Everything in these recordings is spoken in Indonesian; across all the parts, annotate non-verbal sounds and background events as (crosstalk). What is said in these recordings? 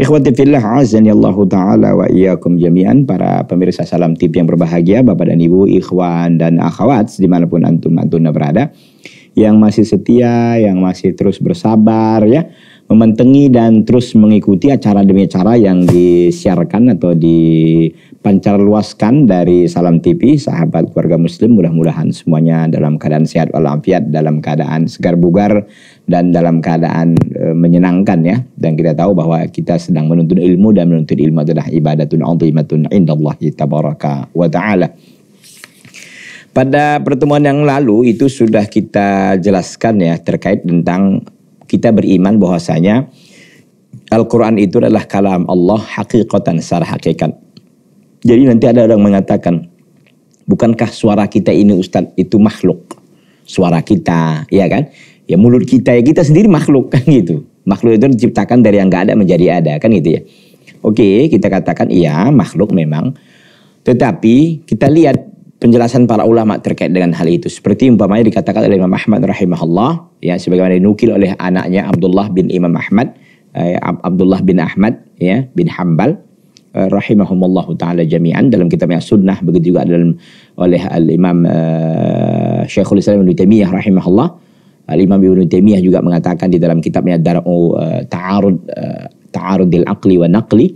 Ikhwati fillah azanillahu ta'ala wa iyakum jami'an para pemirsa salam tip yang berbahagia Bapak dan Ibu, ikhwan dan akhwat dimanapun antum antuna berada yang masih setia, yang masih terus bersabar ya mementengi dan terus mengikuti acara demi acara yang disiarkan atau dipancar luaskan dari Salam TV sahabat keluarga muslim mudah-mudahan semuanya dalam keadaan sehat walafiat dalam keadaan segar bugar dan dalam keadaan e, menyenangkan ya dan kita tahu bahwa kita sedang menuntut ilmu dan menuntut ilmu adalah ibadatun azimatun indallahi tabaraka wa taala pada pertemuan yang lalu itu sudah kita jelaskan ya terkait tentang kita beriman bahwasanya Al-Quran itu adalah kalam Allah hakikatan secara hakikat. Jadi nanti ada orang mengatakan, bukankah suara kita ini Ustaz itu makhluk? Suara kita, ya kan? Ya mulut kita, ya kita sendiri makhluk (laughs) kan gitu. Makhluk itu diciptakan dari yang gak ada menjadi ada kan gitu ya. Oke, kita katakan iya makhluk memang. Tetapi kita lihat penjelasan para ulama terkait dengan hal itu. Seperti umpamanya dikatakan oleh Imam Ahmad rahimahullah, ya sebagaimana dinukil oleh anaknya Abdullah bin Imam Ahmad, eh, Abdullah bin Ahmad ya bin Hambal eh, rahimahumullah taala jami'an dalam kitabnya Sunnah begitu juga dalam oleh Al Imam eh, Syekhul Islam Ibnu Taimiyah rahimahullah. Al Imam Ibnu Taimiyah juga mengatakan di dalam kitabnya Dar'u uh, Ta'arud uh, Ta'arudil Aqli wa Naqli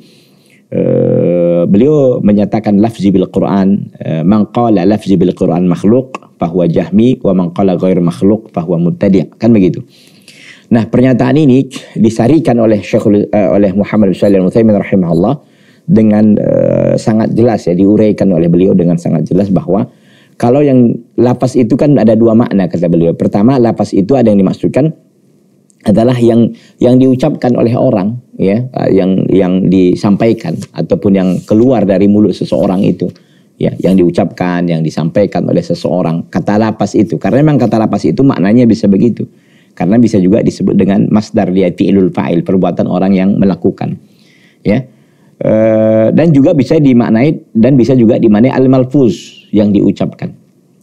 Eh, beliau menyatakan lafzi bil Quran uh, man qala lafzi bil Quran makhluk bahwa jahmi wa man qala ghair makhluk bahwa mubtadi' kan begitu nah pernyataan ini disarikan oleh Syekhul uh, oleh Muhammad bin Shalih Al-Utsaimin rahimahullah dengan uh, sangat jelas ya diuraikan oleh beliau dengan sangat jelas bahwa kalau yang lapas itu kan ada dua makna kata beliau pertama lapas itu ada yang dimaksudkan adalah yang yang diucapkan oleh orang ya yang yang disampaikan ataupun yang keluar dari mulut seseorang itu ya yang diucapkan yang disampaikan oleh seseorang kata lapas itu karena memang kata lapas itu maknanya bisa begitu karena bisa juga disebut dengan masdar dia fi'lul fa'il perbuatan orang yang melakukan ya e, dan juga bisa dimaknai dan bisa juga dimaknai al malfuz yang diucapkan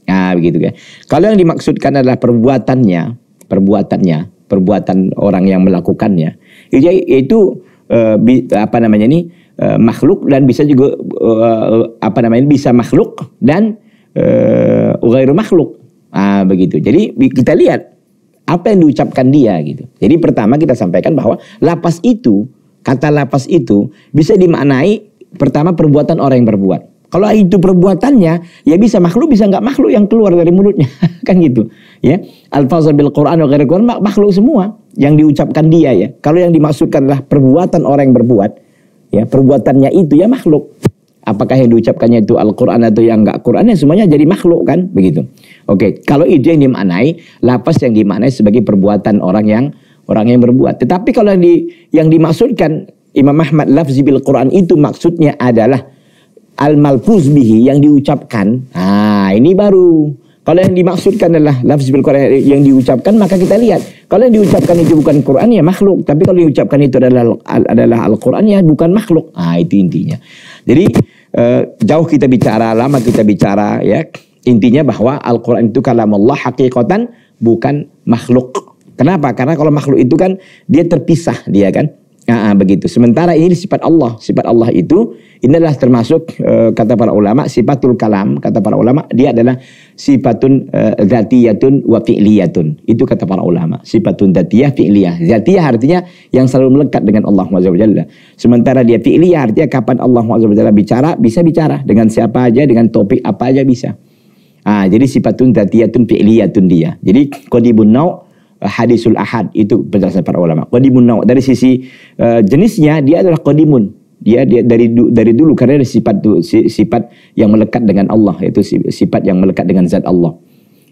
nah begitu ya kalau yang dimaksudkan adalah perbuatannya perbuatannya perbuatan orang yang melakukannya jadi itu eh, apa namanya ini eh, makhluk dan bisa juga eh, apa namanya bisa makhluk dan eh, ghairu makhluk. Ah begitu. Jadi kita lihat apa yang diucapkan dia gitu. Jadi pertama kita sampaikan bahwa lapas itu kata lapas itu bisa dimaknai pertama perbuatan orang yang berbuat. Kalau itu perbuatannya, ya bisa makhluk bisa nggak makhluk yang keluar dari mulutnya, (laughs) kan gitu. Ya, al bil Quran wa Quran makhluk semua yang diucapkan dia ya. Kalau yang dimaksudkan adalah perbuatan orang yang berbuat, ya perbuatannya itu ya makhluk. Apakah yang diucapkannya itu Al-Quran atau yang enggak Quran ya semuanya jadi makhluk kan begitu. Oke, kalau itu yang dimaknai, lapas yang dimaknai sebagai perbuatan orang yang orang yang berbuat. Tetapi kalau yang di yang dimaksudkan Imam Ahmad lafzi bil Quran itu maksudnya adalah al malfuz bihi yang diucapkan. Nah, ini baru kalau yang dimaksudkan adalah lafaz bil Quran yang diucapkan maka kita lihat. Kalau yang diucapkan itu bukan Quran ya makhluk, tapi kalau diucapkan itu adalah adalah Al-Quran ya bukan makhluk. Ah itu intinya. Jadi eh, jauh kita bicara, lama kita bicara ya. Intinya bahwa Al-Quran itu kalam Allah hakikatan bukan makhluk. Kenapa? Karena kalau makhluk itu kan dia terpisah dia kan nah begitu. Sementara ini sifat Allah. Sifat Allah itu ini adalah termasuk e, kata para ulama sifatul kalam. Kata para ulama dia adalah sifatun e, zatiyatun wa fi'liyatun. Itu kata para ulama. Sifatun zatiyah fi'liyah. Zatiyah artinya yang selalu melekat dengan Allah Subhanahu Sementara dia fi'liyah artinya kapan Allah Subhanahu bicara bisa bicara dengan siapa aja dengan topik apa aja bisa. Ah, jadi sifatun zatiyatun fi'liyatun dia. Jadi kodibun nau' hadisul ahad itu penjelasan para ulama. Qadimun naw dari sisi uh, jenisnya dia adalah qadimun. Dia, dia dari dari dulu karena ada sifat sifat yang melekat dengan Allah yaitu sifat yang melekat dengan zat Allah.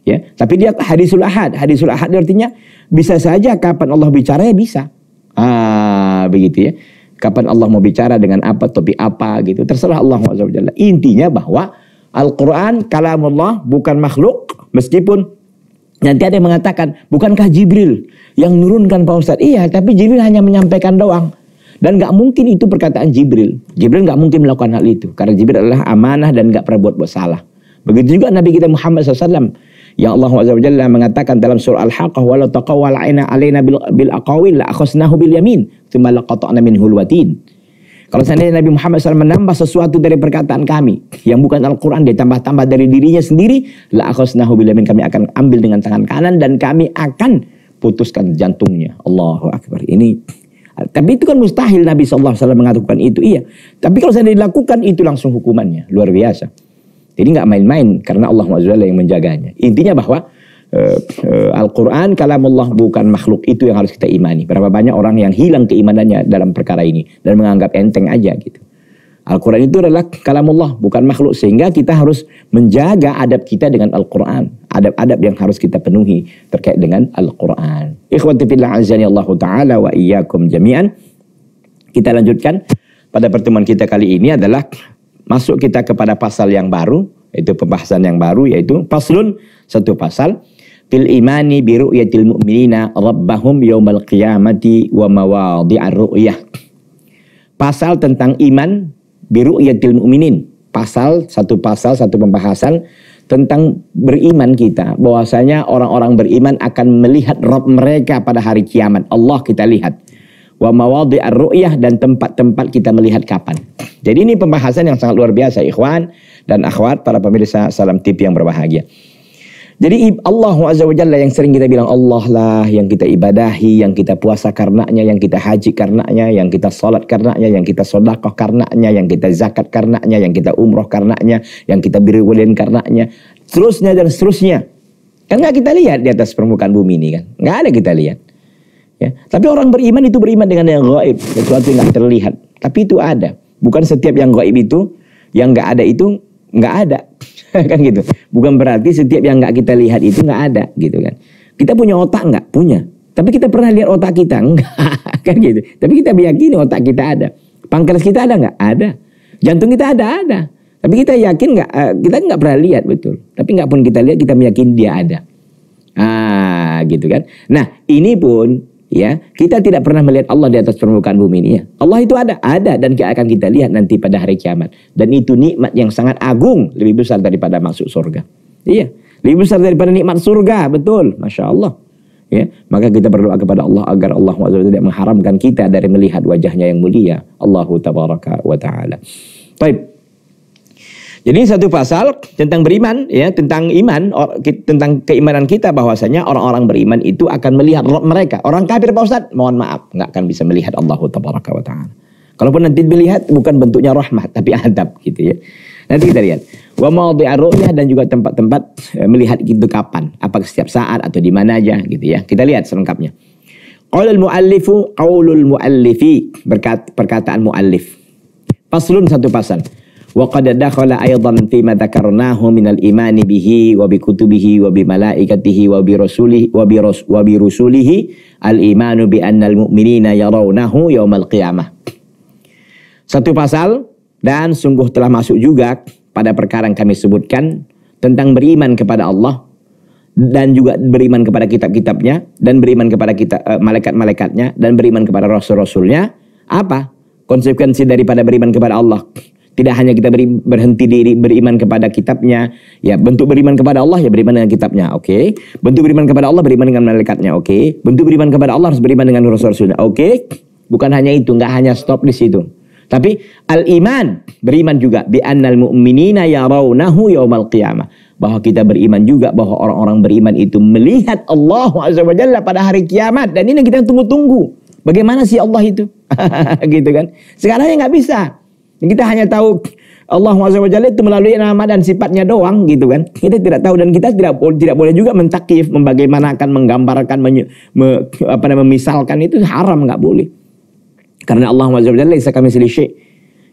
Ya, tapi dia hadisul ahad. Hadisul ahad artinya bisa saja kapan Allah bicara ya bisa. Ah, begitu ya. Kapan Allah mau bicara dengan apa topi apa gitu. Terserah Allah Intinya bahwa Al-Qur'an kalamullah bukan makhluk meskipun Nanti ada yang mengatakan, bukankah Jibril yang nurunkan Pak Ustadz? Iya, tapi Jibril hanya menyampaikan doang. Dan gak mungkin itu perkataan Jibril. Jibril gak mungkin melakukan hal itu. Karena Jibril adalah amanah dan gak pernah buat-buat salah. Begitu juga Nabi kita Muhammad SAW. Yang Allah SWT mengatakan dalam surah Al-Haqqah. Walau taqawal aina alaina bil, bil aqawil la akhosnahu bil yamin. Thumma laqata'na min hulwatin. Kalau seandainya Nabi Muhammad SAW menambah sesuatu dari perkataan kami yang bukan Al-Quran dia tambah-tambah dari dirinya sendiri, la akhosnahu bilamin kami akan ambil dengan tangan kanan dan kami akan putuskan jantungnya. Allahu Akbar. Ini tapi itu kan mustahil Nabi SAW mengatakan itu. Iya. Tapi kalau saya dilakukan itu langsung hukumannya. Luar biasa. Jadi nggak main-main karena Allah SWT yang menjaganya. Intinya bahwa Eh, eh, Al-Quran kalamullah bukan makhluk itu yang harus kita imani. Berapa banyak orang yang hilang keimanannya dalam perkara ini dan menganggap enteng aja gitu. Al-Quran itu adalah kalamullah bukan makhluk sehingga kita harus menjaga adab kita dengan Al-Quran. Adab-adab yang harus kita penuhi terkait dengan Al-Quran. Ikhwati fillah azani Allah ta'ala wa iyakum jami'an. Kita lanjutkan pada pertemuan kita kali ini adalah masuk kita kepada pasal yang baru. Itu pembahasan yang baru yaitu paslun satu pasal fil imani bi ru'yatil mu'minina rabbahum yawmal qiyamati wa mawadhi'ar ru'yah. Pasal tentang iman bi ru'yatil mu'minin. Pasal satu pasal satu pembahasan tentang beriman kita bahwasanya orang-orang beriman akan melihat Rob mereka pada hari kiamat Allah kita lihat wa mawadhi'ar ru'yah dan tempat-tempat kita melihat kapan jadi ini pembahasan yang sangat luar biasa ikhwan dan akhwat para pemirsa salam tip yang berbahagia jadi Allah Azza wa Jalla yang sering kita bilang Allah lah yang kita ibadahi, yang kita puasa karenanya, yang kita haji karenanya, yang kita salat karenanya, yang kita sedekah karenanya, yang kita zakat karenanya, yang kita umroh karenanya, yang kita beri walian karenanya, seterusnya dan seterusnya. Kan nggak kita lihat di atas permukaan bumi ini kan. Nggak ada kita lihat. Ya. Tapi orang beriman itu beriman dengan yang gaib. Sesuatu yang nggak terlihat. Tapi itu ada. Bukan setiap yang gaib itu, yang nggak ada itu nggak ada. (laughs) kan gitu. Bukan berarti setiap yang nggak kita lihat itu nggak ada gitu kan. Kita punya otak nggak? Punya. Tapi kita pernah lihat otak kita (laughs) nggak kan gitu. Tapi kita meyakini otak kita ada. Pankreas kita ada nggak? Ada. Jantung kita ada ada. Tapi kita yakin nggak? Eh, kita nggak pernah lihat betul. Tapi nggak pun kita lihat kita meyakini dia ada. Ah gitu kan. Nah ini pun ya kita tidak pernah melihat Allah di atas permukaan bumi ini ya Allah itu ada ada dan akan kita lihat nanti pada hari kiamat dan itu nikmat yang sangat agung lebih besar daripada masuk surga iya lebih besar daripada nikmat surga betul masya Allah ya maka kita berdoa kepada Allah agar Allah tidak mengharamkan kita dari melihat wajahnya yang mulia Allahu tabaraka wa taala Baik, jadi satu pasal tentang beriman ya, tentang iman, or, tentang keimanan kita bahwasanya orang-orang beriman itu akan melihat roh mereka. Orang kafir Pak Ustaz, mohon maaf, nggak akan bisa melihat Allah tabaraka wa taala. Kalaupun nanti dilihat bukan bentuknya rahmat (laughs) tapi adab gitu ya. Nanti kita lihat. Wa maudhi'a dan juga tempat-tempat eh, melihat itu kapan? apa setiap saat atau di mana aja gitu ya. Kita lihat selengkapnya. Qaulul muallifu qaulul muallifi berkat, perkataan muallif. Paslun satu pasal wa qad dakhala aidan fi ma dzakarnahu al imani bihi wa bi kutubihi wa bi malaikatihi wa bi rasulihi wa bi ras wa bi rusulihi al imanu bi annal mu'minina yarawnahu yaumal qiyamah. Satu pasal dan sungguh telah masuk juga pada perkara yang kami sebutkan tentang beriman kepada Allah dan juga beriman kepada kitab-kitabnya dan beriman kepada kita uh, malaikat-malaikatnya dan beriman kepada rasul-rasulnya apa konsekuensi daripada beriman kepada Allah tidak hanya kita beri, berhenti diri beriman kepada kitabnya. Ya, bentuk beriman kepada Allah ya beriman dengan kitabnya. Oke. Okay? Bentuk beriman kepada Allah beriman dengan malaikatnya. Oke. Okay? Bentuk beriman kepada Allah harus beriman dengan rasul-rasulnya. Oke. Okay? Bukan hanya itu, nggak hanya stop di situ. Tapi al-iman, beriman juga bi annal mu'minina yarawnahu yaumal qiyamah. Bahwa kita beriman juga bahwa orang-orang beriman itu melihat Allah Azza wajalla pada hari kiamat dan ini yang kita tunggu-tunggu. Bagaimana sih Allah itu? (laughs) gitu kan. Sekarang ya nggak bisa. Kita hanya tahu Allah SWT itu melalui nama dan sifatnya doang gitu kan. Kita tidak tahu dan kita tidak tidak boleh juga mentakif, bagaimana akan menggambarkan, menye, me, apa namanya memisalkan itu haram nggak boleh. Karena Allah SWT bisa kami selisih.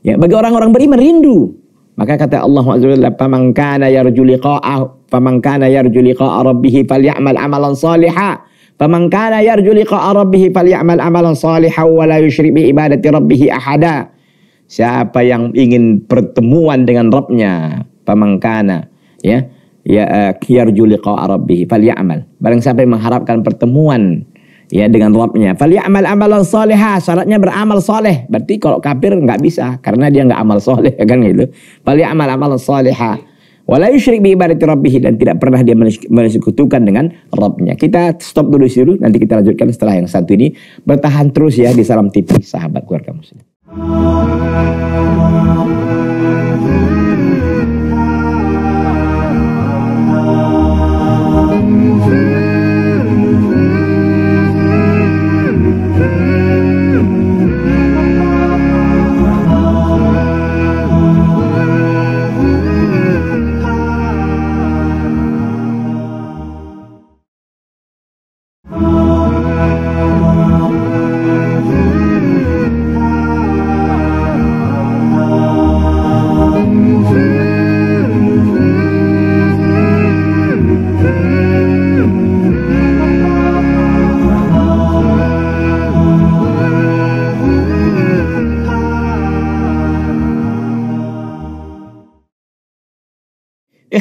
Ya, bagi orang-orang beriman rindu. Maka kata Allah SWT, "Faman kana yarju liqa'ah, faman kana yarju fal yamal falyamal amalan salihah." Faman kana yarju liqa'a rabbih falyamal amalan salihan wa la bi ibadati rabbihi ahada. Siapa yang ingin pertemuan dengan Rabbnya, pamangkana, ya, ya eh, yarju arabihi. rabbih amal Barang siapa yang mengharapkan pertemuan ya dengan Rabbnya. amal amalan solehah. Syaratnya beramal soleh. Berarti kalau kafir nggak bisa karena dia nggak amal soleh (laughs) ya kan gitu. amal amalan solehah. Wala yusyrik bi ibadati rabbih dan tidak pernah dia menyekutukan dengan Rabbnya. Kita stop dulu situ nanti kita lanjutkan setelah yang satu ini. Bertahan terus ya di salam tipis sahabat keluarga muslim. Oh.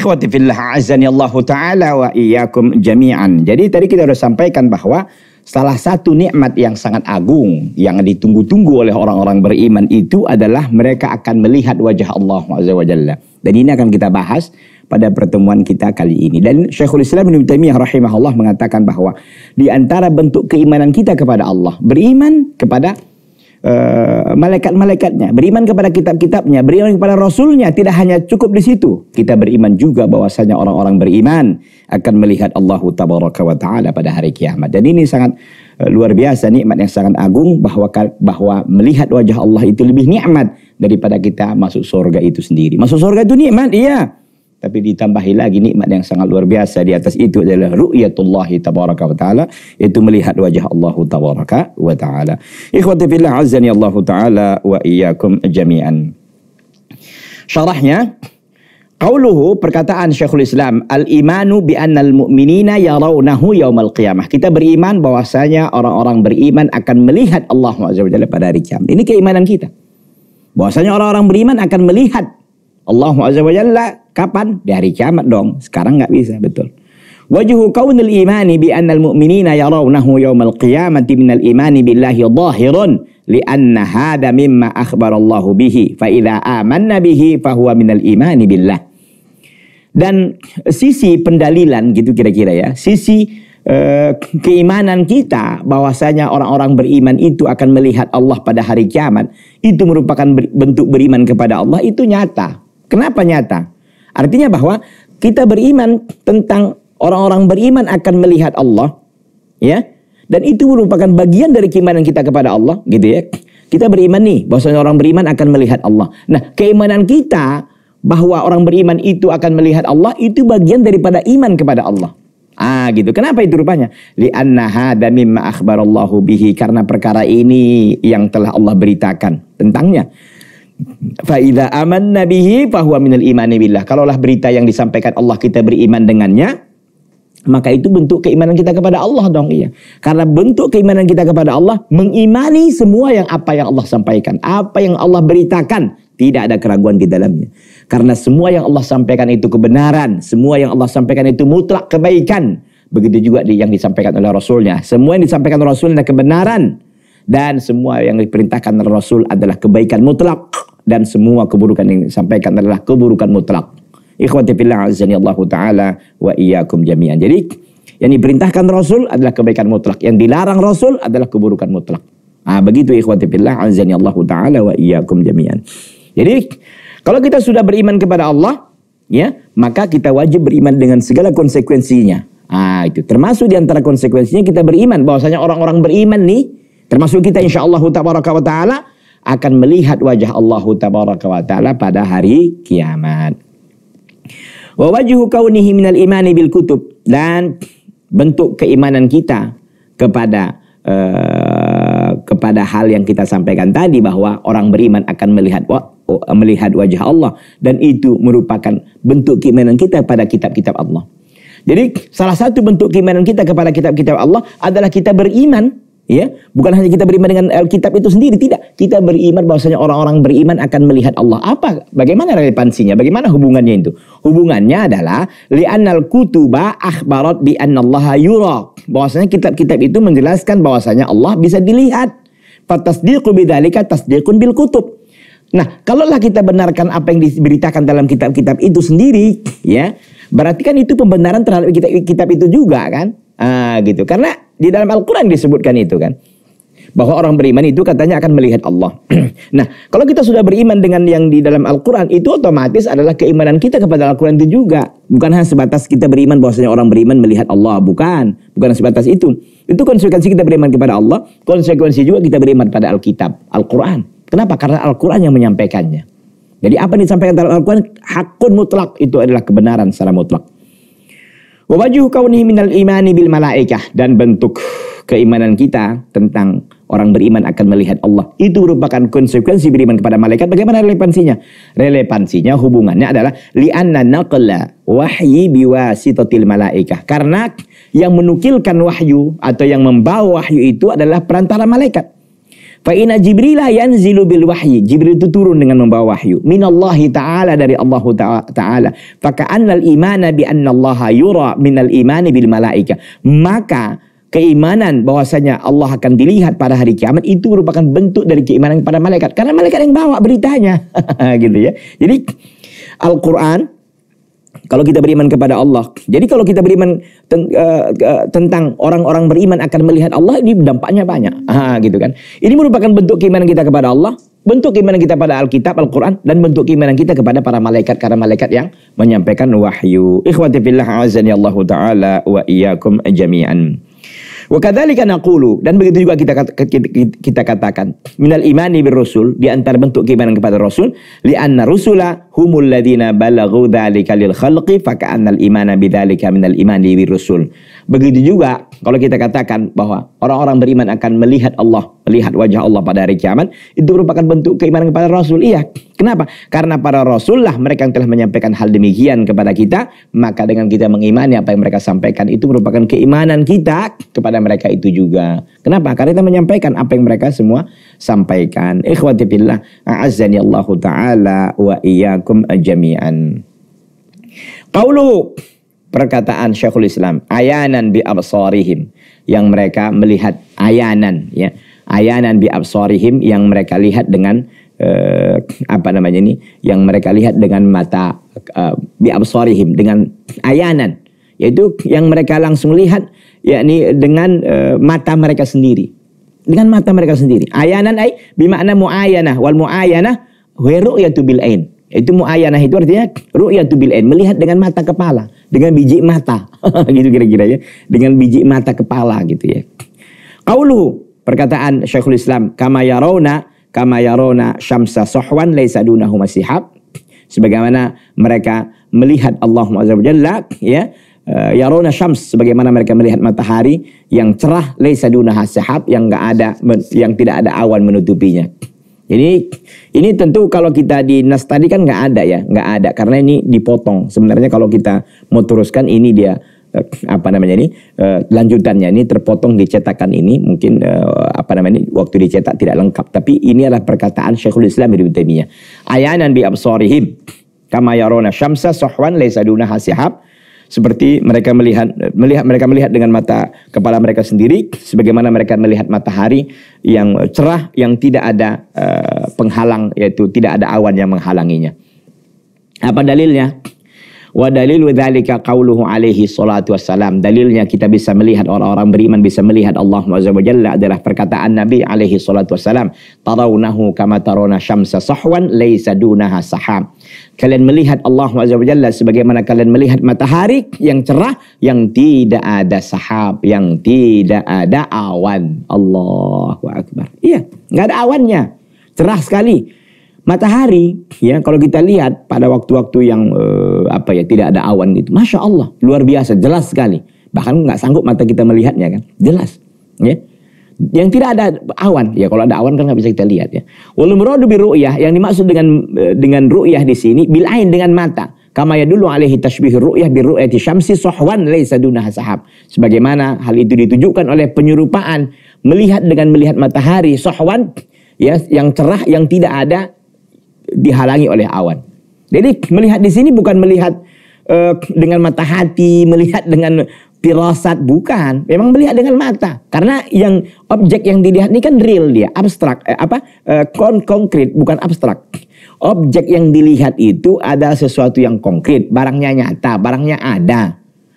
Ikhwati fillah azani taala wa iyyakum jami'an. Jadi tadi kita sudah sampaikan bahwa salah satu nikmat yang sangat agung yang ditunggu-tunggu oleh orang-orang beriman itu adalah mereka akan melihat wajah Allah Azza wa Jalla. Dan ini akan kita bahas pada pertemuan kita kali ini. Dan Syekhul Islam Ibnu Taimiyah rahimahullah mengatakan bahwa di antara bentuk keimanan kita kepada Allah, beriman kepada Eh, malaikat-malaikatnya, beriman kepada kitab-kitabnya, beriman kepada rasulnya, tidak hanya cukup di situ. Kita beriman juga bahwasanya orang-orang beriman akan melihat Allah tabaraka wa taala pada hari kiamat. Dan ini sangat eh, luar biasa nikmat yang sangat agung bahwa bahwa melihat wajah Allah itu lebih nikmat daripada kita masuk surga itu sendiri. Masuk surga itu nikmat, iya tapi ditambahi lagi nikmat yang sangat luar biasa di atas itu adalah ru'yatullah tabaraka wa taala itu melihat wajah Allah tabaraka wa taala ikhwati fillah azani Allah taala wa iyyakum jami'an syarahnya Qauluhu perkataan Syekhul Islam al-imanu bi annal mu'minina yarawnahu yaumal qiyamah. Kita beriman bahwasanya orang-orang beriman akan melihat Allah Azza wa Jalla pada hari kiamat. Ini keimanan kita. Bahwasanya orang-orang beriman akan melihat Allah Azza wa Jalla kapan? Dari kiamat dong. Sekarang nggak bisa, betul. Wajhu kaunil imani bi annal mu'minina yarawnahu yawmal qiyamati minal imani billahi zahirun li'anna hadha mimma akhbarallahu bihi fa idza amanna bihi fahuwa minal imani billah. Dan sisi pendalilan gitu kira-kira ya. Sisi eh, keimanan kita bahwasanya orang-orang beriman itu akan melihat Allah pada hari kiamat itu merupakan bentuk beriman kepada Allah itu nyata Kenapa nyata? Artinya bahwa kita beriman tentang orang-orang beriman akan melihat Allah, ya. Dan itu merupakan bagian dari keimanan kita kepada Allah, gitu ya. Kita beriman nih, bahwasanya orang beriman akan melihat Allah. Nah, keimanan kita bahwa orang beriman itu akan melihat Allah itu bagian daripada iman kepada Allah. Ah gitu. Kenapa itu rupanya? Li dan mimma akhbarallahu bihi karena perkara ini yang telah Allah beritakan tentangnya. Faida aman nabihi bahwa minal imani billah. Kalaulah berita yang disampaikan Allah kita beriman dengannya, maka itu bentuk keimanan kita kepada Allah dong iya. Karena bentuk keimanan kita kepada Allah mengimani semua yang apa yang Allah sampaikan, apa yang Allah beritakan, tidak ada keraguan di dalamnya. Karena semua yang Allah sampaikan itu kebenaran, semua yang Allah sampaikan itu mutlak kebaikan. Begitu juga yang disampaikan oleh Rasulnya. Semua yang disampaikan oleh Rasulnya kebenaran dan semua yang diperintahkan Rasul adalah kebaikan mutlak dan semua keburukan yang disampaikan adalah keburukan mutlak. Ikhwati fillah azani Allah taala wa iyyakum jami'an. Jadi yang diperintahkan Rasul adalah kebaikan mutlak, yang dilarang Rasul adalah keburukan mutlak. Ah begitu ikhwati fillah azani Allah taala wa iyyakum jami'an. Jadi kalau kita sudah beriman kepada Allah, ya, maka kita wajib beriman dengan segala konsekuensinya. Ah, itu termasuk di antara konsekuensinya kita beriman bahwasanya orang-orang beriman nih Termasuk kita insya Allah huta wa ta'ala akan melihat wajah Allah tabaraka wa ta'ala pada hari kiamat. Wa wajhu kaunihi minal imani bil kutub. Dan bentuk keimanan kita kepada uh, kepada hal yang kita sampaikan tadi bahwa orang beriman akan melihat wa, melihat wajah Allah dan itu merupakan bentuk keimanan kita pada kitab-kitab Allah. Jadi salah satu bentuk keimanan kita kepada kitab-kitab Allah adalah kita beriman Ya, bukan hanya kita beriman dengan Alkitab itu sendiri, tidak. Kita beriman bahwasanya orang-orang beriman akan melihat Allah. Apa? Bagaimana relevansinya? Bagaimana hubungannya itu? Hubungannya adalah li anal kutuba akhbarat bi annallaha yura. Bahwasanya kitab-kitab itu menjelaskan bahwasanya Allah bisa dilihat. Fatasdiqu bidzalika tasdiqun bil kutub. Nah, kalaulah kita benarkan apa yang diberitakan dalam kitab-kitab itu sendiri, ya, berarti kan itu pembenaran terhadap kitab-kitab itu juga kan? Ah, gitu. Karena di dalam Al-Quran disebutkan itu kan. Bahwa orang beriman itu katanya akan melihat Allah. (clears throat) nah, kalau kita sudah beriman dengan yang di dalam Al-Quran, itu otomatis adalah keimanan kita kepada Al-Quran itu juga. Bukan hanya sebatas kita beriman bahwasanya orang beriman melihat Allah. Bukan. Bukan sebatas itu. Itu konsekuensi kita beriman kepada Allah. Konsekuensi juga kita beriman pada Alkitab, Al-Quran. Kenapa? Karena Al-Quran yang menyampaikannya. Jadi apa yang disampaikan dalam Al-Quran, hakun mutlak itu adalah kebenaran secara mutlak. Wa kau kaunihi minal imani bil malaikah dan bentuk keimanan kita tentang orang beriman akan melihat Allah. Itu merupakan konsekuensi beriman kepada malaikat. Bagaimana relevansinya? Relevansinya hubungannya adalah li'anna naqla wahyi biwasitatil malaikah. Karena yang menukilkan wahyu atau yang membawa wahyu itu adalah perantara malaikat. Fa inna Jibrilah yanzilu bil wahyi. Jibril itu turun dengan membawa wahyu. Minallahi ta'ala dari Allah ta'ala. ka'anna al imana bi Allah yura minal imani bil malaika. Maka keimanan bahwasanya Allah akan dilihat pada hari kiamat itu merupakan bentuk dari keimanan kepada malaikat. Karena malaikat yang bawa beritanya. (laughs) gitu ya. Jadi Al-Quran kalau kita beriman kepada Allah. Jadi kalau kita beriman ten, uh, tentang orang-orang beriman akan melihat Allah ini dampaknya banyak. Ah gitu kan. Ini merupakan bentuk keimanan kita kepada Allah, bentuk keimanan kita pada Alkitab, Al-Qur'an dan bentuk keimanan kita kepada para malaikat karena malaikat yang menyampaikan wahyu. Ikhwati fillah azani Allah taala wa iyyakum jami'an. Wa kadzalika naqulu dan begitu juga kita kita katakan minal imani birrusul di antara bentuk keimanan kepada rasul li anna rusula humul ladina balaghu dzalika lil khalqi fa ka'annal imana bidzalika minal imani birrusul. Begitu juga kalau kita katakan bahwa orang-orang beriman akan melihat Allah, melihat wajah Allah pada hari kiamat, itu merupakan bentuk keimanan kepada Rasul. Iya. Kenapa? Karena para Rasul lah mereka yang telah menyampaikan hal demikian kepada kita, maka dengan kita mengimani apa yang mereka sampaikan itu merupakan keimanan kita kepada mereka itu juga. Kenapa? Karena kita menyampaikan apa yang mereka semua sampaikan. Ikhwati billah, a'azani Allah taala wa iyakum ajami'an. Qauluhu perkataan Syekhul Islam ayanan bi absarihim yang mereka melihat ayanan ya ayanan bi absarihim yang mereka lihat dengan uh, apa namanya ini yang mereka lihat dengan mata uh, bi absarihim dengan ayanan yaitu yang mereka langsung lihat yakni dengan uh, mata mereka sendiri dengan mata mereka sendiri ayanan ai bi makna muayana wal muayana wa ru'yatu bil ain itu muayyanah itu artinya ru'yatu bil ain, melihat dengan mata kepala, dengan biji mata. (laughs) gitu kira-kira ya. Dengan biji mata kepala gitu ya. Qauluhu, perkataan Syekhul Islam, kama yarawna kama yarawna syamsa sahwan laisa dunahu masihab. Sebagaimana mereka melihat Allah Azza wa Jalla ya eh, Yarona Syams sebagaimana mereka melihat matahari yang cerah laisa dunaha sahab yang enggak ada yang tidak ada awan menutupinya. Jadi ini tentu kalau kita di nas tadi kan nggak ada ya, nggak ada karena ini dipotong. Sebenarnya kalau kita mau teruskan ini dia eh, apa namanya ini eh, lanjutannya ini terpotong dicetakan ini mungkin eh, apa namanya ini, waktu dicetak tidak lengkap. Tapi ini adalah perkataan Syekhul Islam Ibnu Taimiyah. Ayanan bi absorihim kama yarona syamsa sohwan laisa dunahasihab seperti mereka melihat melihat mereka melihat dengan mata kepala mereka sendiri sebagaimana mereka melihat matahari yang cerah yang tidak ada uh, penghalang yaitu tidak ada awan yang menghalanginya. Apa dalilnya? Wa dalilu dzalika qauluhu alaihi salatu wassalam. Dalilnya kita bisa melihat orang-orang beriman bisa melihat Allah Azza adalah perkataan Nabi alaihi salatu wassalam, "Tarawnahu kama tarawna syamsa sahwan laisa dunaha sahab." Kalian melihat Allah Azza sebagaimana kalian melihat matahari yang cerah yang tidak ada sahab, yang tidak ada awan. Allahu akbar. Iya, nggak ada awannya. Cerah sekali matahari ya kalau kita lihat pada waktu-waktu yang eh, apa ya tidak ada awan gitu, masya Allah luar biasa jelas sekali bahkan nggak sanggup mata kita melihatnya kan jelas ya yang tidak ada awan ya kalau ada awan kan nggak bisa kita lihat ya walumrodu muradu bi yang dimaksud dengan eh, dengan ru'yah di sini bilain dengan mata kama dulu alaihi tashbihur ru'yah bi ru'yati syamsi sahwan laisa dunaha sahab sebagaimana hal itu ditujukan oleh penyerupaan melihat dengan melihat matahari sahwan ya yang cerah yang tidak ada dihalangi oleh awan. Jadi melihat di sini bukan melihat uh, dengan mata hati, melihat dengan pirasat bukan, memang melihat dengan mata. Karena yang objek yang dilihat ini kan real dia, abstrak eh, apa eh, kon konkret bukan abstrak. Objek yang dilihat itu ada sesuatu yang konkret, barangnya nyata, barangnya ada.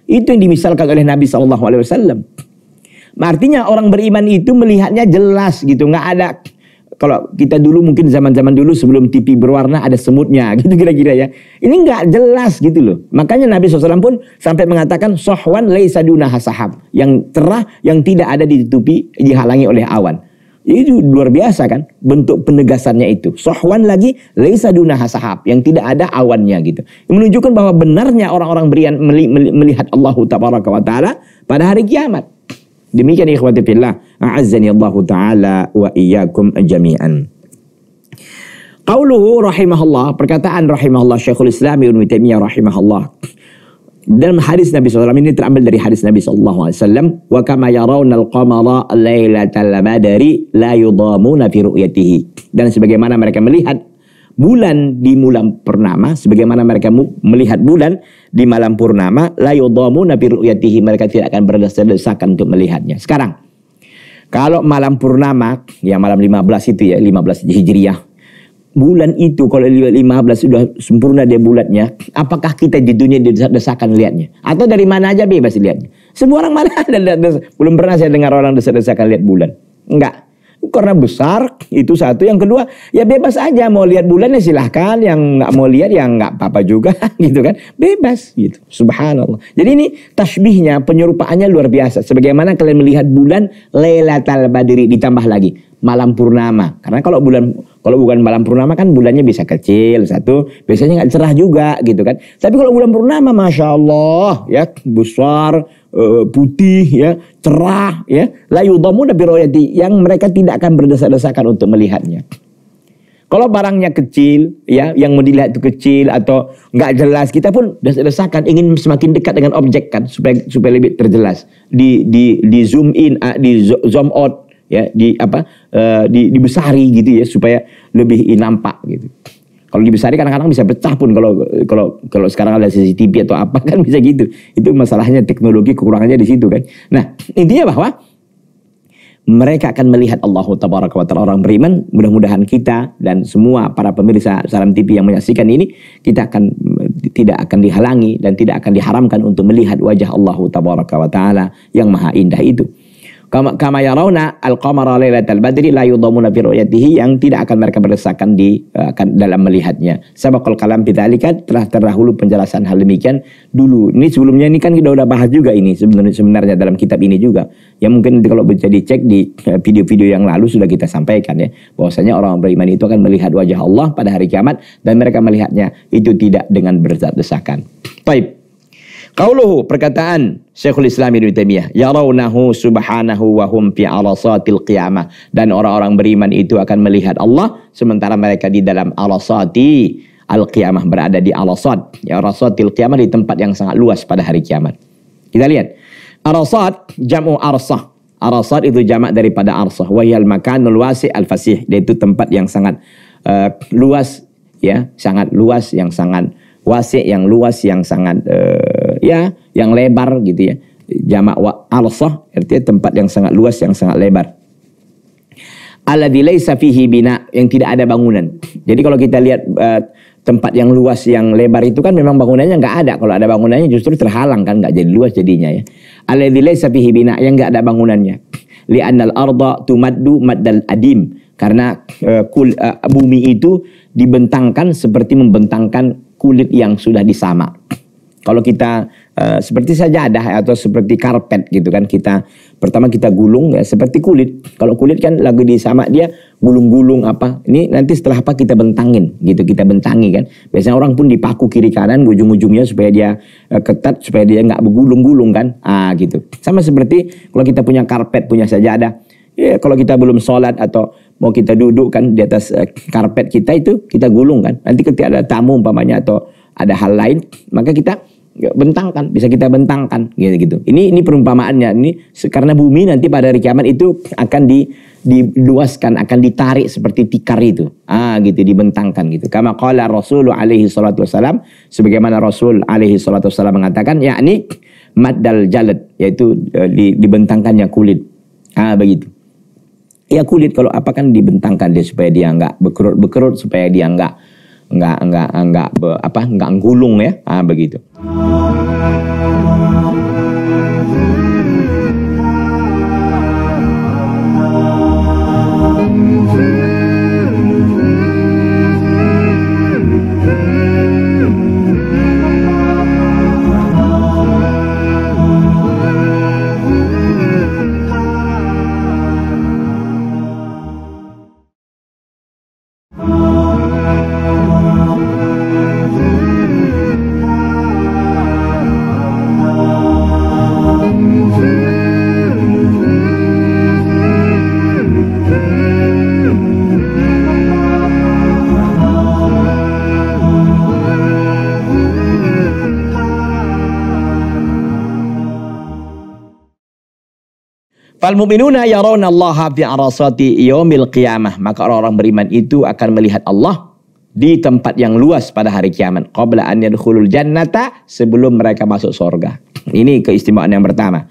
Itu yang dimisalkan oleh Nabi Shallallahu Alaihi Wasallam. Artinya orang beriman itu melihatnya jelas gitu, nggak ada kalau kita dulu mungkin zaman-zaman dulu sebelum TV berwarna ada semutnya (laughs) gitu kira-kira ya. Ini nggak jelas gitu loh. Makanya Nabi SAW pun sampai mengatakan sohwan dunah sahab, Yang cerah yang tidak ada ditutupi dihalangi oleh awan. Itu luar biasa kan bentuk penegasannya itu. Sohwan lagi dunah sahab yang tidak ada awannya gitu. Menunjukkan bahwa benarnya orang-orang berian melihat Allah Taala pada hari kiamat. Demikian ikhwati fillah, a'azzani Allah taala wa iyyakum jami'an. Qauluhu rahimahullah, perkataan rahimahullah Syekhul Islam Ibn Taimiyah rahimahullah. Dalam hadis Nabi SAW ini terambil dari hadis Nabi SAW. Wa kama yarawna al-qamara laylatal madari la yudamuna fi ru'yatihi. Dan sebagaimana mereka melihat bulan di malam purnama sebagaimana mereka melihat bulan di malam purnama la yudhamu bi ru'yatihi mereka tidak akan berdesak-desakan untuk melihatnya. Sekarang kalau malam purnama ya malam 15 itu ya 15 Hijriah bulan itu kalau 15 sudah sempurna dia bulatnya apakah kita di dunia didesak-desakan lihatnya atau dari mana aja bebas lihatnya semua orang mana (laughs) ada belum pernah saya dengar orang desak-desakan lihat bulan enggak karena besar itu satu yang kedua ya bebas aja mau lihat bulan ya silahkan yang nggak mau lihat yang nggak apa-apa juga (laughs) gitu kan bebas gitu subhanallah jadi ini tasbihnya penyerupaannya luar biasa sebagaimana kalian melihat bulan Lailatul Badri ditambah lagi malam purnama karena kalau bulan kalau bukan malam purnama kan bulannya bisa kecil satu, biasanya nggak cerah juga gitu kan. Tapi kalau bulan purnama, masya Allah ya besar, eh, putih ya cerah ya layu tamu biroyati yang mereka tidak akan berdesak-desakan untuk melihatnya kalau barangnya kecil ya yang mau dilihat itu kecil atau nggak jelas kita pun desak-desakan ingin semakin dekat dengan objek kan supaya supaya lebih terjelas di di di zoom in ah, di zoom out ya di apa e, di dibesari gitu ya supaya lebih nampak gitu. Kalau dibesari kadang-kadang bisa pecah pun kalau kalau kalau sekarang ada CCTV atau apa (laughs) kan bisa gitu. Itu masalahnya teknologi kekurangannya di situ kan. Nah, intinya bahwa mereka akan melihat Allah tabaraka wa taala orang beriman. Mudah-mudahan kita dan semua para pemirsa Salam TV yang menyaksikan ini kita akan tidak akan dihalangi dan tidak akan diharamkan untuk melihat wajah Allah tabaraka wa taala yang maha indah itu kama, yarawna al-qamara lailatal badri la yudhamuna bi ru'yatihi yang tidak akan mereka berdesakan di eh, akan dalam melihatnya. Sabaqal kalam bidzalika telah terdahulu penjelasan hal demikian dulu. Ini sebelumnya ini kan kita udah bahas juga ini sebenarnya sebenarnya dalam kitab ini juga. Ya mungkin kalau bisa dicek di eh, video-video yang lalu sudah kita sampaikan ya bahwasanya orang beriman itu akan melihat wajah Allah pada hari kiamat dan mereka melihatnya itu tidak dengan berdesak-desakan. Baik. Qauluhu perkataan Syekhul Islam Ibnu Taimiyah, yarawnahu subhanahu wa hum fi alasatil qiyamah dan orang-orang beriman itu akan melihat Allah sementara mereka di dalam alasati al-qiyamah berada di alasat Ya arasatil qiyamah di tempat yang sangat luas pada hari kiamat. Kita lihat. alasat jamu arsah. Arasat itu jamak daripada arsah. Wahyal makanul wasi al-fasih. Yaitu tempat yang sangat uh, luas. ya Sangat luas, yang sangat wasi, yang luas, yang sangat uh, ya yang lebar gitu ya jamak wa alsah artinya tempat yang sangat luas yang sangat lebar alladzi Safihi fihi bina yang tidak ada bangunan. Jadi kalau kita lihat uh, tempat yang luas yang lebar itu kan memang bangunannya nggak ada. Kalau ada bangunannya justru terhalang kan nggak jadi luas jadinya ya. Alladzi Safihi fihi bina yang nggak ada bangunannya. Li Li'annal arda tumaddu Madal adim. Karena uh, kul, uh, bumi itu dibentangkan seperti membentangkan kulit yang sudah disamak. Kalau kita uh, seperti ada atau seperti karpet gitu kan kita pertama kita gulung ya seperti kulit. Kalau kulit kan lagi di sama dia gulung-gulung apa. Ini nanti setelah apa kita bentangin gitu kita bentangi kan. Biasanya orang pun dipaku kiri kanan ujung-ujungnya supaya dia uh, ketat supaya dia nggak bergulung-gulung kan. Ah gitu. Sama seperti kalau kita punya karpet punya saja ada. Ya, kalau kita belum sholat atau mau kita duduk kan di atas uh, karpet kita itu kita gulung kan. Nanti ketika ada tamu umpamanya atau ada hal lain, maka kita bentangkan bisa kita bentangkan gitu gitu ini ini perumpamaannya ini karena bumi nanti pada hari kiamat itu akan di diluaskan akan ditarik seperti tikar itu ah gitu dibentangkan gitu kama qala rasul alaihi salatu salam sebagaimana rasul alaihi salatu salam mengatakan yakni madal jalad yaitu e, di, dibentangkannya kulit ah begitu ya kulit kalau apa kan dibentangkan dia supaya dia nggak bekerut bekerut supaya dia nggak nggak nggak nggak apa nggak gulung ya ah begitu mu'minuna yarawna Allah fi arasati qiyamah. Maka orang-orang beriman itu akan melihat Allah di tempat yang luas pada hari kiamat. Qabla an yadkhulul jannata sebelum mereka masuk surga. (clears throat) Ini keistimewaan yang pertama.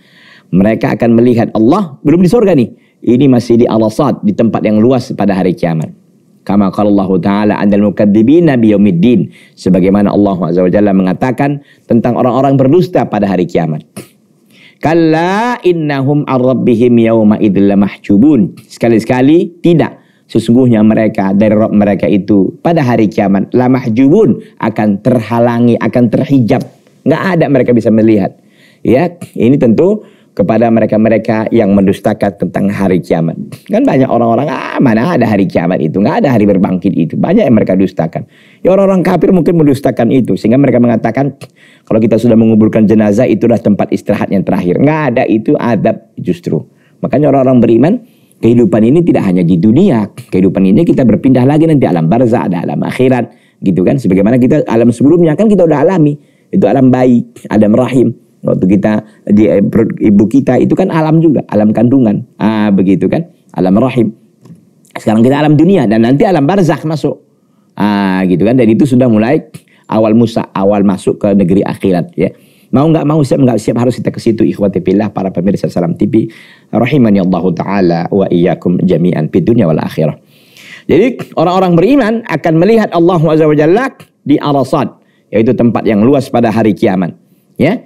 Mereka akan melihat Allah belum di surga nih. Ini masih di alasat di tempat yang luas pada hari kiamat. Kama kala Allah Ta'ala andal mukadzibina biyaumiddin. Sebagaimana Allah Azza wa Jalla mengatakan tentang orang-orang berdusta pada hari kiamat. (clears throat) Kalla innahum arrabbihim yawma idhla mahjubun. Sekali-sekali tidak. Sesungguhnya mereka dari roh mereka itu pada hari kiamat la mahjubun akan terhalangi, akan terhijab. Nggak ada mereka bisa melihat. Ya, ini tentu kepada mereka-mereka yang mendustakan tentang hari kiamat. Kan banyak orang-orang, ah mana ada hari kiamat itu, nggak ada hari berbangkit itu. Banyak yang mereka dustakan. Ya orang-orang kafir mungkin mendustakan itu, sehingga mereka mengatakan kalau kita sudah menguburkan jenazah itulah tempat istirahat yang terakhir. Nggak ada itu adab justru. Makanya orang-orang beriman kehidupan ini tidak hanya di dunia. Kehidupan ini kita berpindah lagi nanti alam barzah, ada alam akhirat gitu kan. Sebagaimana kita alam sebelumnya kan kita udah alami. Itu alam baik, alam rahim. Waktu kita di eh, perut ibu kita itu kan alam juga, alam kandungan. Ah begitu kan, alam rahim. Sekarang kita alam dunia dan nanti alam barzakh masuk. Ah gitu kan dan itu sudah mulai awal Musa, awal masuk ke negeri akhirat ya. Mau nggak mau siap nggak siap harus kita ke situ ikhwati fillah para pemirsa Salam TV ya Allah taala wa iyyakum jami'an fid dunya wal akhirah. Jadi orang-orang beriman akan melihat Allah Jalla di Arasat yaitu tempat yang luas pada hari kiamat ya.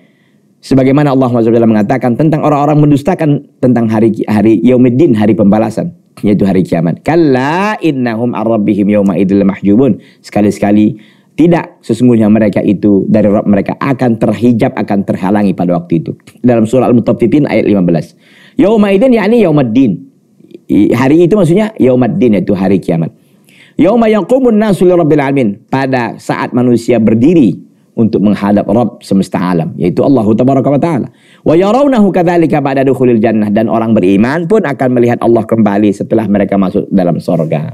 Sebagaimana Allah Jalla mengatakan tentang orang-orang mendustakan tentang hari hari Yaumiddin hari pembalasan yaitu hari kiamat. Kalla innahum ar mahjubun. Sekali-sekali tidak, sesungguhnya mereka itu dari Rob mereka akan terhijab, akan terhalangi pada waktu itu. Dalam surah Al-Mutaffifin ayat 15. Yaumaidin yakni yaumaddin. Hari itu maksudnya yaumaddin yaitu hari kiamat. Yauma yaqumun nasu lirabbil alamin. Pada saat manusia berdiri untuk menghadap Rabb semesta alam yaitu Allah tabaraka wa taala. Wa yarawnahu kadzalika ba'da dukhulil jannah dan orang beriman pun akan melihat Allah kembali setelah mereka masuk dalam surga.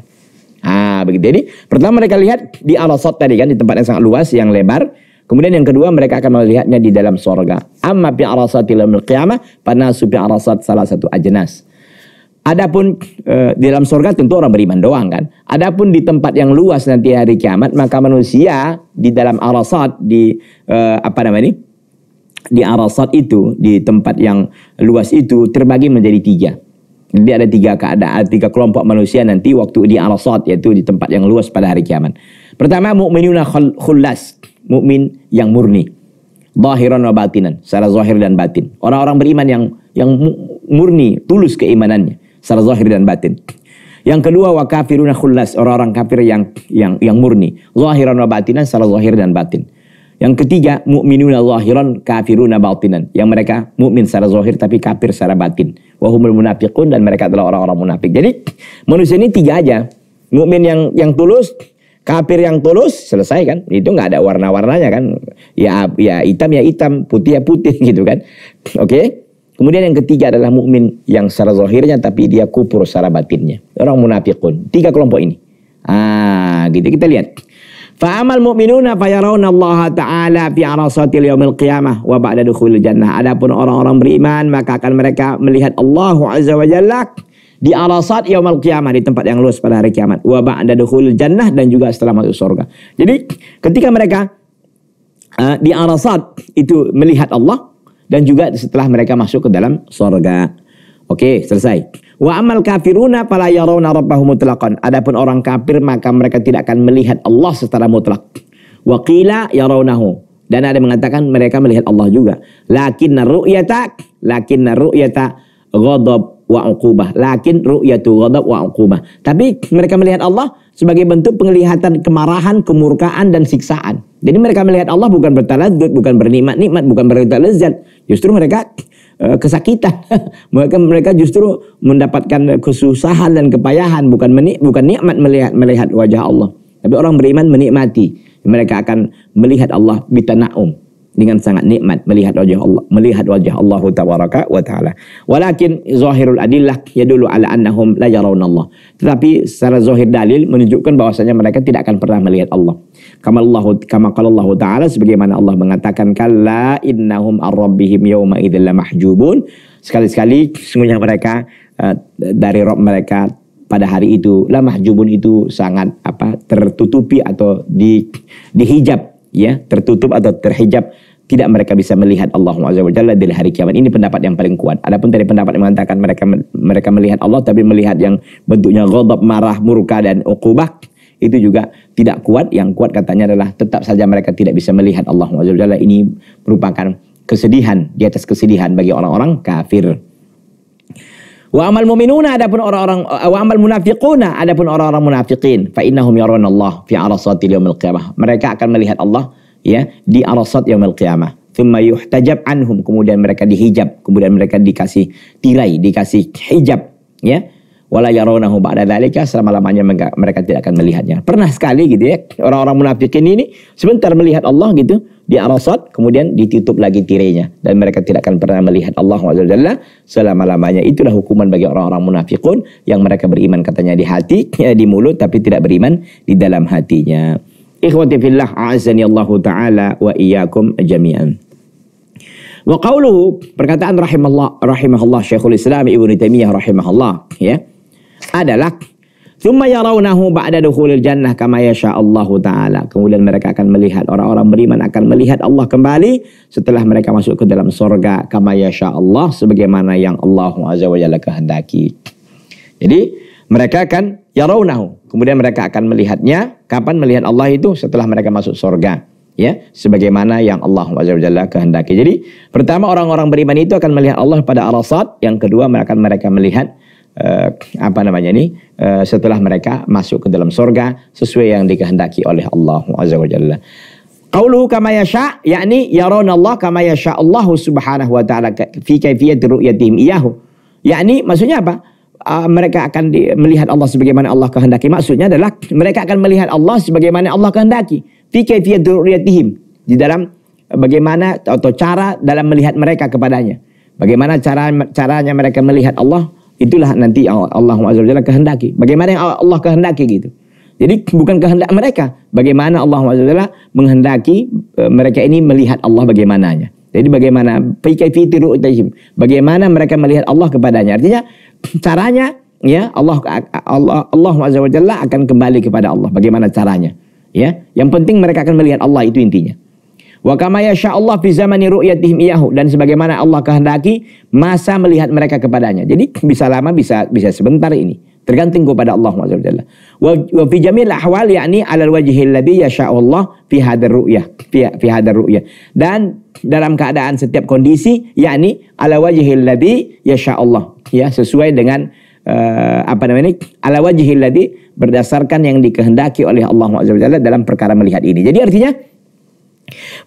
Ah, begitu. Jadi pertama mereka lihat di al tadi kan di tempat yang sangat luas, yang lebar. Kemudian yang kedua mereka akan melihatnya di dalam sorga. Amma bi arasati lamil qiyamah, pada supi arasat salah satu ajnas. Adapun e, di dalam sorga tentu orang beriman doang kan. Adapun di tempat yang luas nanti hari kiamat maka manusia di dalam arasat di e, apa namanya ini? Di arasat itu di tempat yang luas itu terbagi menjadi tiga. Jadi ada tiga keadaan, tiga kelompok manusia nanti waktu di al-sad yaitu di tempat yang luas pada hari kiamat. Pertama mukminuna khullas, mukmin yang murni. Zahiran wa batinan, secara zahir dan batin. Orang-orang beriman yang yang murni, tulus keimanannya secara zahir dan batin. Yang kedua wa kafiruna khullas, orang-orang kafir yang yang yang murni. Zahiran wa batinan, secara zahir dan batin. Yang ketiga, mukminuna zahiran kafiruna batinan. Yang mereka mukmin secara zahir tapi kafir secara batin wahumul munafiqun dan mereka adalah orang-orang munafik. Jadi manusia ini tiga aja. Mukmin yang yang tulus, kafir yang tulus, selesai kan? Itu nggak ada warna-warnanya kan? Ya ya hitam ya hitam, putih ya putih (laughs) gitu kan? Oke. Kemudian yang ketiga adalah mukmin yang secara zahirnya tapi dia kufur secara batinnya. Orang munafikun. Tiga kelompok ini. Ah, gitu kita lihat. Fa'amal mu'minuna fayarawna Allah taala fi arasatil yawmil qiyamah wa ba'da dukhulil jannah. Adapun orang-orang beriman maka akan mereka melihat Allah azza wa jalla di arasat yawmil qiyamah di tempat yang luas pada hari kiamat wa ba'da dukhulil jannah dan juga setelah masuk surga. Jadi ketika mereka uh, di arasat itu melihat Allah dan juga setelah mereka masuk ke dalam surga. Oke, selesai. Wa amal kafiruna fala yarawna rabbahum mutlaqan. Adapun orang kafir maka mereka tidak akan melihat Allah secara mutlak. Wa qila yarawnahu. Dan ada yang mengatakan mereka melihat Allah juga. Lakinna ru'yata lakinna ru'yata ghadab wa uqubah. Lakin ru'yatu ghadab wa uqubah. Tapi mereka melihat Allah sebagai bentuk penglihatan kemarahan, kemurkaan dan siksaan. Jadi mereka melihat Allah bukan bertalazut, bukan bernikmat-nikmat, bukan berlezat. Justru mereka Eh, kesakitan. (laughs) mereka mereka justru mendapatkan kesusahan dan kepayahan bukan menik bukan nikmat melihat melihat wajah Allah. Tapi orang beriman menikmati. Mereka akan melihat Allah bitanaum dengan sangat nikmat melihat wajah Allah melihat wajah Allah tabaraka wa taala walakin zahirul adillah yadullu ala annahum la yarawna tetapi secara zahir dalil menunjukkan bahwasanya mereka tidak akan pernah melihat Allah kama Allah kama qala Allah taala sebagaimana Allah mengatakan kalla innahum ar-rabbihim yauma idzal mahjubun sekali kali sungguhnya mereka eh, dari rob mereka pada hari itu la mahjubun itu sangat apa tertutupi atau di dihijab ya tertutup atau terhijab tidak mereka bisa melihat Allah Jalla dari hari kiamat. Ini pendapat yang paling kuat. Adapun dari pendapat yang mengatakan mereka mereka melihat Allah tapi melihat yang bentuknya ghadab, marah, murka dan uqubah itu juga tidak kuat. Yang kuat katanya adalah tetap saja mereka tidak bisa melihat Allah Jalla. Ini merupakan kesedihan di atas kesedihan bagi orang-orang kafir. Wa amal mu'minuna adapun orang-orang wa amal munafiquna adapun orang-orang munafiqin fa innahum yarawna Allah fi arasati yaumil qiyamah. Mereka akan melihat Allah ya di arasat yaumil qiyamah thumma yuhtajab anhum kemudian mereka dihijab kemudian mereka dikasih tirai dikasih hijab ya wala yarawnahu ba'da dzalika selama-lamanya mereka tidak akan melihatnya. Pernah sekali gitu ya orang-orang munafikin ini sebentar melihat Allah gitu di arasat kemudian ditutup lagi tirainya dan mereka tidak akan pernah melihat Allah wajalla selama-lamanya. Itulah hukuman bagi orang-orang munafikun yang mereka beriman katanya di hati, ya, di mulut tapi tidak beriman di dalam hatinya. Ikhwati fillah a'azani Allah taala wa iyyakum jami'an. Wa qawluhu perkataan rahimallah rahimahullah Syekhul Islam Ibnu Taimiyah rahimahullah ya adalah Thumma yarawnahu ba'da dukhulil jannah kama yasha Allahu ta'ala. Kemudian mereka akan melihat, orang-orang beriman akan melihat Allah kembali setelah mereka masuk ke dalam sorga kama yasha Allah sebagaimana yang Allah Azza wa Jalla kehendaki. Jadi mereka akan yarawnahu. Kemudian mereka akan melihatnya. Kapan melihat Allah itu? Setelah mereka masuk surga. Ya, sebagaimana yang Allah Jalla kehendaki. Jadi, pertama orang-orang beriman itu akan melihat Allah pada arasat. Yang kedua, mereka mereka melihat uh, apa namanya ini uh, setelah mereka masuk ke dalam surga sesuai yang dikehendaki oleh Allah Jalla. Qauluhu kama yasha yakni yarawna Allah kama yasha Allah Subhanahu wa taala fi kaifiyati ru'yatihim iyahu. Yakni maksudnya apa? uh, mereka akan di, melihat Allah sebagaimana Allah kehendaki. Maksudnya adalah mereka akan melihat Allah sebagaimana Allah kehendaki. Fi kaifiyat durriyatihim. Di dalam bagaimana atau cara dalam melihat mereka kepadanya. Bagaimana cara caranya mereka melihat Allah itulah nanti Allah Azza wa kehendaki. Bagaimana yang Allah kehendaki gitu. Jadi bukan kehendak mereka, bagaimana Allah Azza menghendaki e, mereka ini melihat Allah bagaimananya. Jadi bagaimana bagaimana mereka melihat Allah kepadanya. Artinya Caranya ya Allah Allah Allah Azza wa Jalla akan kembali kepada Allah. Bagaimana caranya? Ya, yang penting mereka akan melihat Allah itu intinya. Wa kama Allah fi zamani ru'yatihim iyahu dan sebagaimana Allah kehendaki masa melihat mereka kepadanya. Jadi bisa lama bisa bisa sebentar ini. Tergantung kepada Allah SWT. wa fi jamil ahwal yakni alal alladhi ladzi Allah fi hadar ru'yah fi fi hadar ru'yah. Dan dalam keadaan setiap kondisi yakni ala alladhi ladzi Allah ya sesuai dengan uh, apa namanya ala wajhi alladhi berdasarkan yang dikehendaki oleh Allah SWT dalam perkara melihat ini. Jadi artinya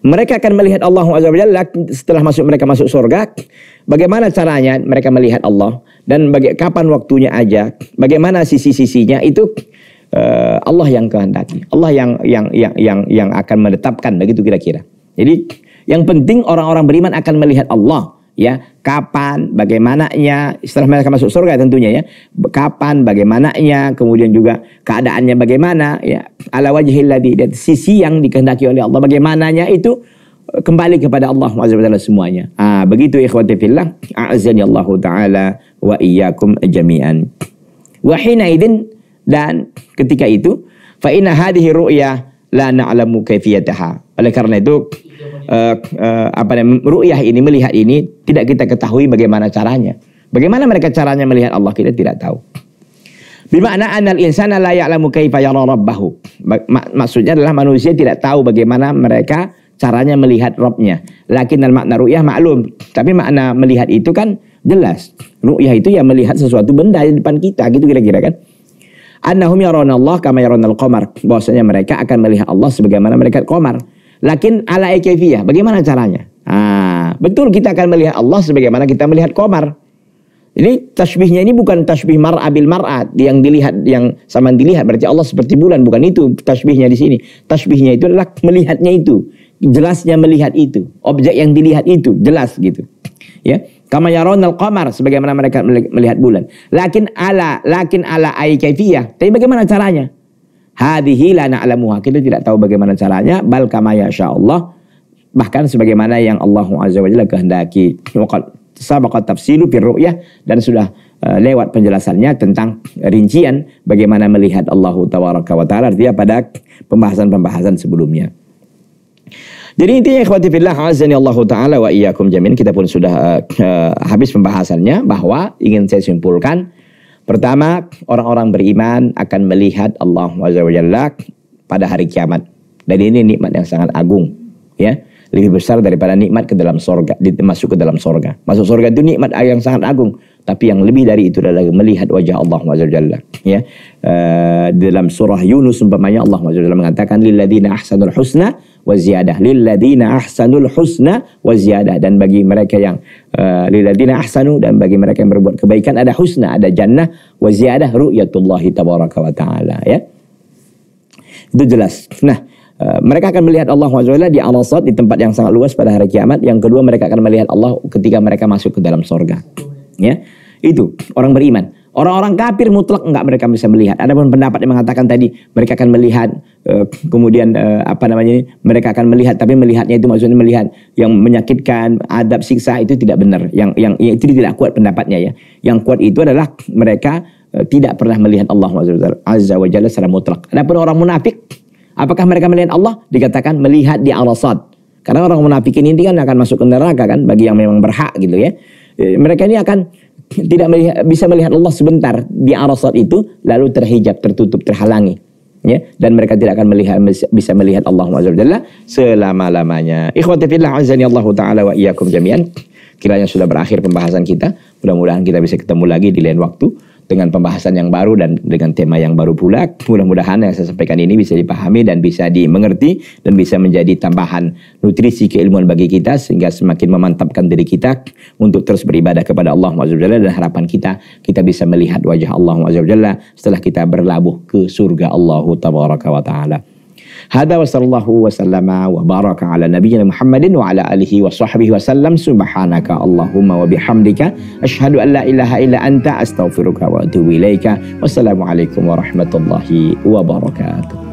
mereka akan melihat Allah SWT setelah masuk mereka masuk surga Bagaimana caranya mereka melihat Allah dan baga- kapan waktunya aja, bagaimana sisi-sisinya itu uh, Allah yang kehendaki, Allah yang yang yang yang yang akan menetapkan begitu kira-kira. Jadi yang penting orang-orang beriman akan melihat Allah ya kapan bagaimananya setelah mereka masuk surga tentunya ya kapan bagaimananya kemudian juga keadaannya bagaimana ya ala wajhil dan sisi yang dikehendaki oleh Allah bagaimananya itu kembali kepada Allah Subhanahu semuanya. Ah, begitu ikhwati fillah, a'azani Allah taala wa iyyakum jami'an. Wa hina idzin dan ketika itu fa inna hadhihi ru'ya la na'lamu kayfiyataha. Oleh karena itu uh, uh, apa namanya ru'yah ini melihat ini tidak kita ketahui bagaimana caranya. Bagaimana mereka caranya melihat Allah kita tidak tahu. Bimana anal insana la ya'lamu kaifa yara rabbahu. Maksudnya adalah manusia tidak tahu bagaimana mereka caranya melihat robnya. Lakin dan makna ru'yah maklum. Tapi makna melihat itu kan jelas. Ru'yah itu ya melihat sesuatu benda di depan kita gitu kira-kira kan. Annahum yarawna Allah kama yarawna al-qamar. Bahwasanya mereka akan melihat Allah sebagaimana mereka komar. Lakin ala ikifiyah. Bagaimana caranya? Ah, betul kita akan melihat Allah sebagaimana kita melihat komar. Ini tasbihnya ini bukan tasbih mar'a bil mar'a yang dilihat yang sama dilihat berarti Allah seperti bulan bukan itu tasbihnya di sini. Tasbihnya itu adalah melihatnya itu jelasnya melihat itu, objek yang dilihat itu jelas gitu. Ya, kama yaronal qamar sebagaimana mereka melihat bulan. Lakin ala lakin ala ai kaifiyah. Tapi bagaimana caranya? Hadhihi la na'lamuha. Kita tidak tahu bagaimana caranya, bal kama yasha Allah. Bahkan sebagaimana yang Allah Azza wa Jalla kehendaki. Waqad sabaqat tafsilu fi ru'yah dan sudah eh, lewat penjelasannya tentang rincian bagaimana melihat Allah Taala wa taala dia pada pembahasan-pembahasan sebelumnya. Jadi intinya ikhwati fillah azani Allah taala wa iyyakum jamin kita pun sudah uh, habis pembahasannya bahwa ingin saya simpulkan pertama orang-orang beriman akan melihat Allah Jalla pada hari kiamat dan ini nikmat yang sangat agung ya lebih besar daripada nikmat ke dalam sorga masuk ke dalam sorga masuk sorga itu nikmat yang sangat agung tapi yang lebih dari itu adalah melihat wajah Allah Jalla ya uh, dalam surah Yunus umpamanya Allah Jalla mengatakan lilladzina ahsanul husna waziyadah Lilladina ahsanul husna waziyadah dan bagi mereka yang uh, ahsanu dan bagi mereka yang berbuat kebaikan ada husna ada jannah waziyadah ru'yatullahi tabaraka wa taala ya itu jelas nah eh, mereka akan melihat Allah SWT di al di tempat yang sangat luas pada hari kiamat. Yang kedua mereka akan melihat Allah ketika mereka masuk ke dalam sorga. Ya, itu orang beriman. Orang-orang kafir mutlak enggak mereka bisa melihat. Ada pun pendapat yang mengatakan tadi mereka akan melihat eh, kemudian eh, apa namanya ini mereka akan melihat tapi melihatnya itu maksudnya melihat yang menyakitkan, adab siksa itu tidak benar. Yang yang itu tidak kuat pendapatnya ya. Yang kuat itu adalah mereka eh, tidak pernah melihat Allah Azza wa Jalla secara mutlak. Ada pun orang munafik apakah mereka melihat Allah? Dikatakan melihat di arasat. Karena orang munafik ini kan akan masuk ke neraka kan bagi yang memang berhak gitu ya. Mereka ini akan tidak melihat, bisa melihat Allah sebentar di arasat itu lalu terhijab tertutup terhalangi ya dan mereka tidak akan melihat bisa melihat Allah Subhanahu selama-lamanya ikhwati fillah azani Allah taala wa iyyakum jami'an kiranya sudah berakhir pembahasan kita mudah-mudahan kita bisa ketemu lagi di lain waktu dengan pembahasan yang baru dan dengan tema yang baru pula. Mudah-mudahan yang saya sampaikan ini bisa dipahami dan bisa dimengerti dan bisa menjadi tambahan nutrisi keilmuan bagi kita sehingga semakin memantapkan diri kita untuk terus beribadah kepada Allah Jalla dan harapan kita kita bisa melihat wajah Allah Jalla setelah kita berlabuh ke surga Allah Tabaraka taala. هذا وصلى الله وسلم وبارك على نبينا محمد وعلى آله وصحبه وسلم سبحانك اللهم وبحمدك أشهد أن لا إله إلا أنت أستغفرك وأتوب إليك والسلام عليكم ورحمة الله وبركاته